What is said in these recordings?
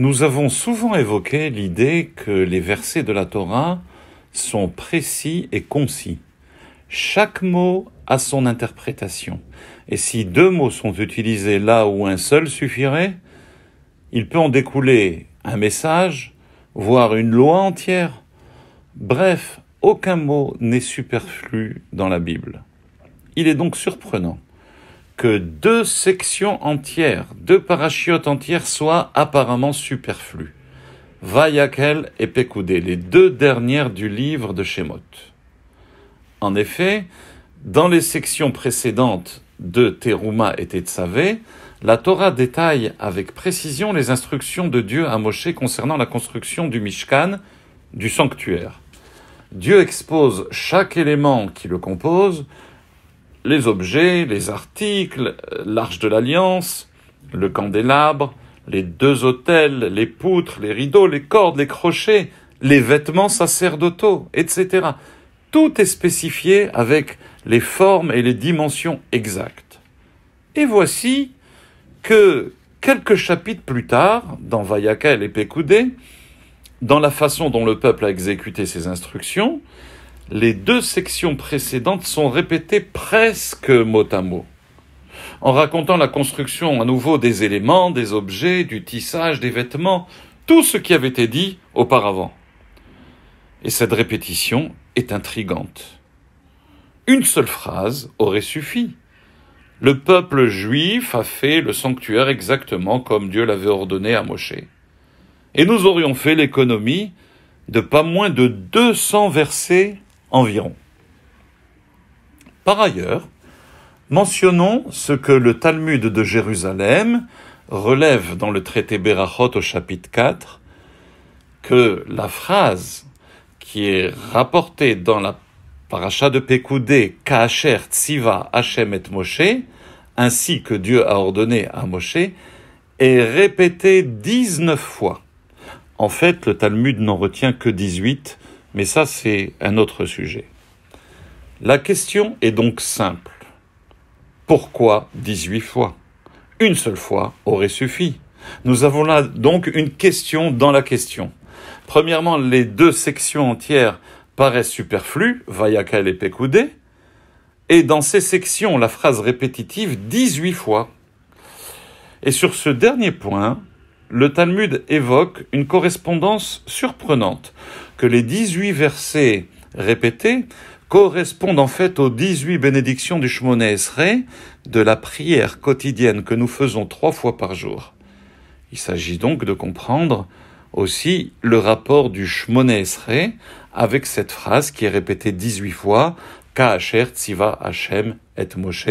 Nous avons souvent évoqué l'idée que les versets de la Torah sont précis et concis. Chaque mot a son interprétation. Et si deux mots sont utilisés là où un seul suffirait, il peut en découler un message, voire une loi entière. Bref, aucun mot n'est superflu dans la Bible. Il est donc surprenant que deux sections entières, deux parachutes entières soient apparemment superflues. Vayakel et Pekoudé, les deux dernières du livre de Shemot. En effet, dans les sections précédentes de Teruma et Tetsavé, la Torah détaille avec précision les instructions de Dieu à Moshe concernant la construction du Mishkan, du sanctuaire. Dieu expose chaque élément qui le compose, les objets, les articles, l'arche de l'alliance, le candélabre, les deux autels, les poutres, les rideaux, les cordes, les crochets, les vêtements sacerdotaux, etc. Tout est spécifié avec les formes et les dimensions exactes. Et voici que quelques chapitres plus tard, dans Vayakel et Pekoudé, dans la façon dont le peuple a exécuté ses instructions, les deux sections précédentes sont répétées presque mot à mot, en racontant la construction à nouveau des éléments, des objets, du tissage, des vêtements, tout ce qui avait été dit auparavant. Et cette répétition est intrigante. Une seule phrase aurait suffi. Le peuple juif a fait le sanctuaire exactement comme Dieu l'avait ordonné à Mosché. Et nous aurions fait l'économie de pas moins de 200 versets environ. Par ailleurs, mentionnons ce que le Talmud de Jérusalem relève dans le traité Berachot au chapitre 4, que la phrase qui est rapportée dans la paracha de Pécoudé, K'acher Tziva Hachem et Moshe, ainsi que Dieu a ordonné à Moshe, est répétée 19 fois. En fait, le Talmud n'en retient que 18, mais ça, c'est un autre sujet. La question est donc simple. Pourquoi 18 fois Une seule fois aurait suffi. Nous avons là donc une question dans la question. Premièrement, les deux sections entières paraissent superflues, Vayaka et pekoudé », et dans ces sections, la phrase répétitive 18 fois. Et sur ce dernier point, le Talmud évoque une correspondance surprenante, que les 18 versets répétés correspondent en fait aux 18 bénédictions du Shmoné Esrei, de la prière quotidienne que nous faisons trois fois par jour. Il s'agit donc de comprendre aussi le rapport du Shmoné Esrei avec cette phrase qui est répétée 18 fois, Ka'asher Tziva Hashem et Moshe,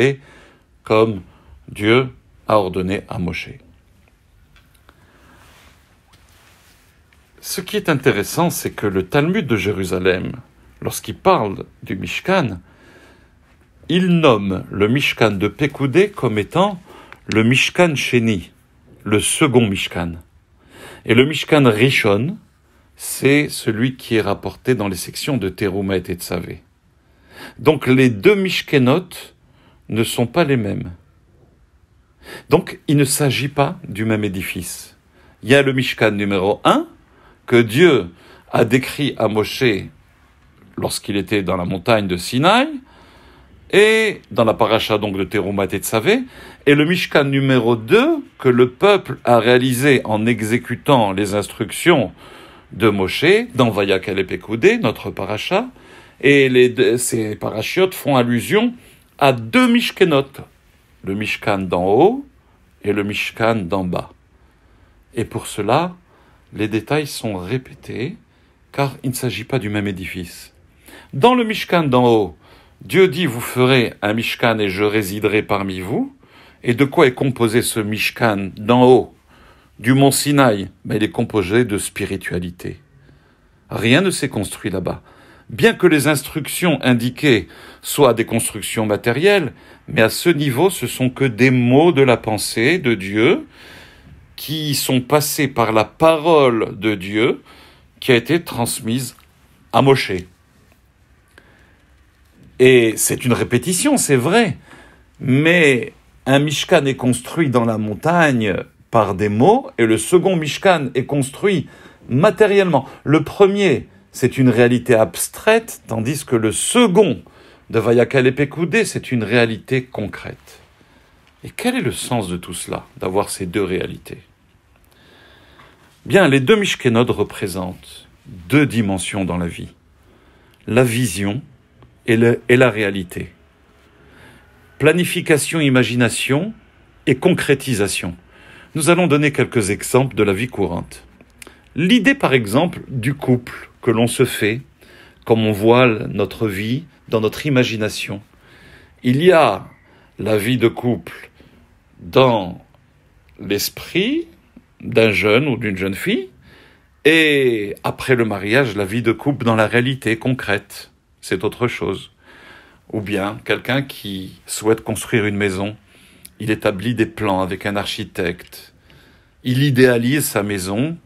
comme Dieu a ordonné à Moshe. Ce qui est intéressant, c'est que le Talmud de Jérusalem, lorsqu'il parle du Mishkan, il nomme le Mishkan de Pekoudé comme étant le Mishkan sheni, le second Mishkan. Et le Mishkan Rishon, c'est celui qui est rapporté dans les sections de Terumet et Savé. Donc les deux Mishkenot ne sont pas les mêmes. Donc il ne s'agit pas du même édifice. Il y a le Mishkan numéro 1 que Dieu a décrit à Moshe lorsqu'il était dans la montagne de Sinaï, et dans la paracha donc de Terumat et Savé, et le Mishkan numéro 2 que le peuple a réalisé en exécutant les instructions de Moshe dans Vayakalepekoudé, notre paracha, et les ces parachiotes font allusion à deux Mishkenot, le Mishkan d'en haut et le Mishkan d'en bas. Et pour cela, les détails sont répétés, car il ne s'agit pas du même édifice. Dans le Mishkan d'en haut, Dieu dit Vous ferez un Mishkan et je résiderai parmi vous. Et de quoi est composé ce Mishkan d'en haut Du mont Sinaï Mais ben, il est composé de spiritualité. Rien ne s'est construit là-bas. Bien que les instructions indiquées soient des constructions matérielles, mais à ce niveau, ce sont que des mots de la pensée de Dieu qui sont passés par la parole de Dieu qui a été transmise à Moshe. Et c'est une répétition, c'est vrai, mais un Mishkan est construit dans la montagne par des mots et le second Mishkan est construit matériellement. Le premier, c'est une réalité abstraite, tandis que le second de Vayakalepekoudé, c'est une réalité concrète. Et quel est le sens de tout cela, d'avoir ces deux réalités Bien, les deux Mishkenod représentent deux dimensions dans la vie. La vision et, et la réalité. Planification, imagination et concrétisation. Nous allons donner quelques exemples de la vie courante. L'idée, par exemple, du couple que l'on se fait, comme on voile notre vie dans notre imagination. Il y a la vie de couple dans l'esprit d'un jeune ou d'une jeune fille, et après le mariage, la vie de couple dans la réalité concrète, c'est autre chose. Ou bien quelqu'un qui souhaite construire une maison, il établit des plans avec un architecte, il idéalise sa maison,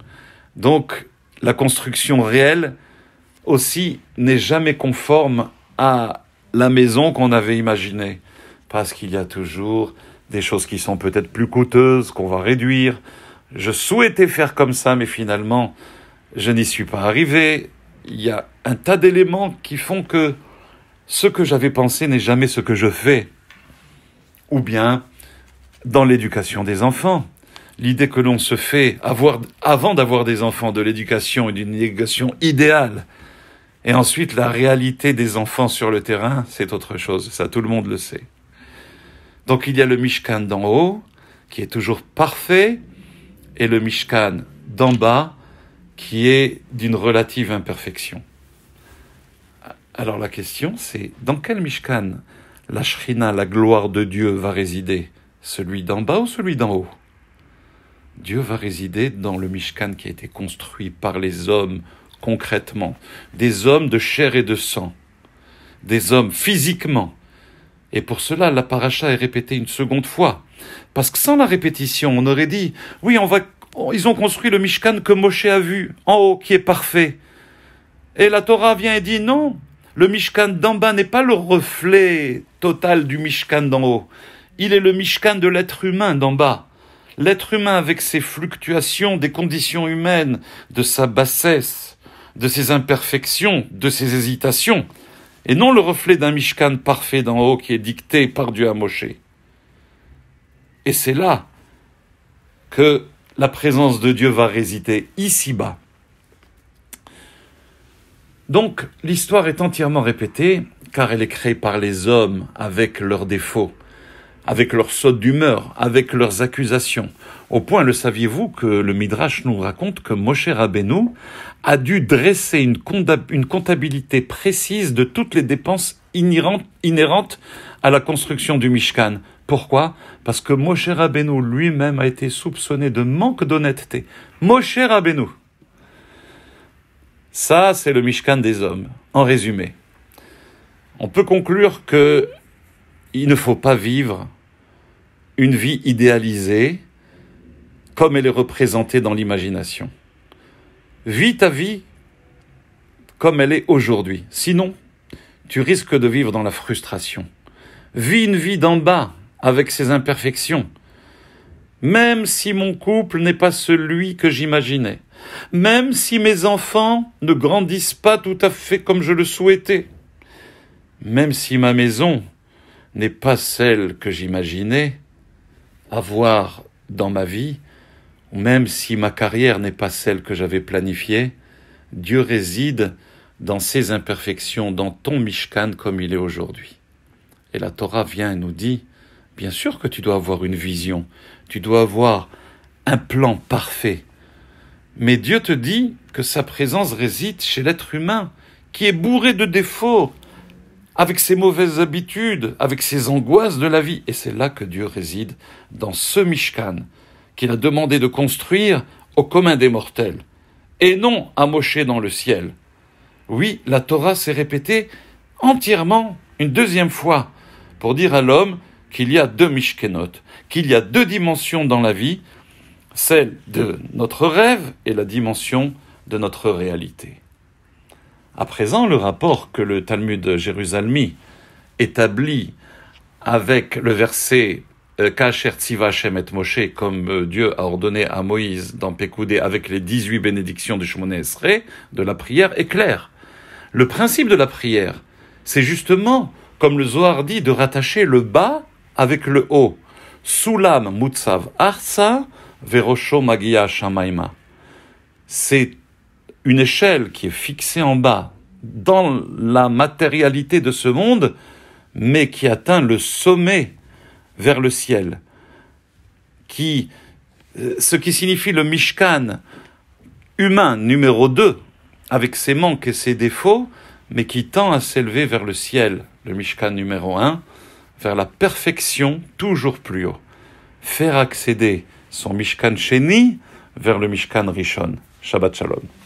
donc la construction réelle aussi n'est jamais conforme à la maison qu'on avait imaginée, parce qu'il y a toujours des choses qui sont peut-être plus coûteuses, qu'on va réduire, je souhaitais faire comme ça, mais finalement, je n'y suis pas arrivé. Il y a un tas d'éléments qui font que ce que j'avais pensé n'est jamais ce que je fais. Ou bien, dans l'éducation des enfants, l'idée que l'on se fait avoir, avant d'avoir des enfants de l'éducation et d'une éducation idéale, et ensuite la réalité des enfants sur le terrain, c'est autre chose, ça tout le monde le sait. Donc il y a le Mishkan d'en haut, qui est toujours parfait, et le Mishkan d'en bas, qui est d'une relative imperfection. Alors la question, c'est dans quel Mishkan la Shrina, la gloire de Dieu, va résider Celui d'en bas ou celui d'en haut Dieu va résider dans le Mishkan qui a été construit par les hommes concrètement, des hommes de chair et de sang, des hommes physiquement, et pour cela, la paracha est répétée une seconde fois. Parce que sans la répétition, on aurait dit, oui, on va, ils ont construit le Mishkan que Moshe a vu, en haut, qui est parfait. Et la Torah vient et dit, non, le Mishkan d'en bas n'est pas le reflet total du Mishkan d'en haut. Il est le Mishkan de l'être humain d'en bas. L'être humain avec ses fluctuations des conditions humaines, de sa bassesse, de ses imperfections, de ses hésitations et non le reflet d'un Mishkan parfait d'en haut qui est dicté par Dieu à Moshe. Et c'est là que la présence de Dieu va résider ici-bas. Donc l'histoire est entièrement répétée car elle est créée par les hommes avec leurs défauts, avec leurs sautes d'humeur, avec leurs accusations, au point, le saviez-vous, que le Midrash nous raconte que Moshe Rabbeinu a dû dresser une, comptabilité précise de toutes les dépenses inhérentes à la construction du Mishkan. Pourquoi Parce que Moshe Rabbeinu lui-même a été soupçonné de manque d'honnêteté. Moshe Rabbeinu Ça, c'est le Mishkan des hommes, en résumé. On peut conclure que il ne faut pas vivre une vie idéalisée, comme elle est représentée dans l'imagination. Vis ta vie comme elle est aujourd'hui. Sinon, tu risques de vivre dans la frustration. Vis une vie d'en bas, avec ses imperfections. Même si mon couple n'est pas celui que j'imaginais, même si mes enfants ne grandissent pas tout à fait comme je le souhaitais, même si ma maison n'est pas celle que j'imaginais avoir dans ma vie, même si ma carrière n'est pas celle que j'avais planifiée, Dieu réside dans ses imperfections, dans ton Mishkan comme il est aujourd'hui. Et la Torah vient et nous dit, bien sûr que tu dois avoir une vision, tu dois avoir un plan parfait. Mais Dieu te dit que sa présence réside chez l'être humain, qui est bourré de défauts, avec ses mauvaises habitudes, avec ses angoisses de la vie. Et c'est là que Dieu réside, dans ce Mishkan, qu'il a demandé de construire au commun des mortels, et non à dans le ciel. Oui, la Torah s'est répétée entièrement une deuxième fois pour dire à l'homme qu'il y a deux Mishkenot, qu'il y a deux dimensions dans la vie, celle de notre rêve et la dimension de notre réalité. À présent, le rapport que le Talmud Jérusalem établit avec le verset euh, Moshe, comme euh, Dieu a ordonné à Moïse dans Pécoudé avec les 18 bénédictions du Shmoné de la prière est clair. Le principe de la prière, c'est justement, comme le Zohar dit, de rattacher le bas avec le haut. Soulam Mutsav Arsa Verosho Magia Shamaima. C'est une échelle qui est fixée en bas, dans la matérialité de ce monde, mais qui atteint le sommet vers le ciel, qui, euh, ce qui signifie le Mishkan humain numéro 2, avec ses manques et ses défauts, mais qui tend à s'élever vers le ciel, le Mishkan numéro 1, vers la perfection toujours plus haut. Faire accéder son Mishkan Sheni vers le Mishkan Rishon. Shabbat Shalom.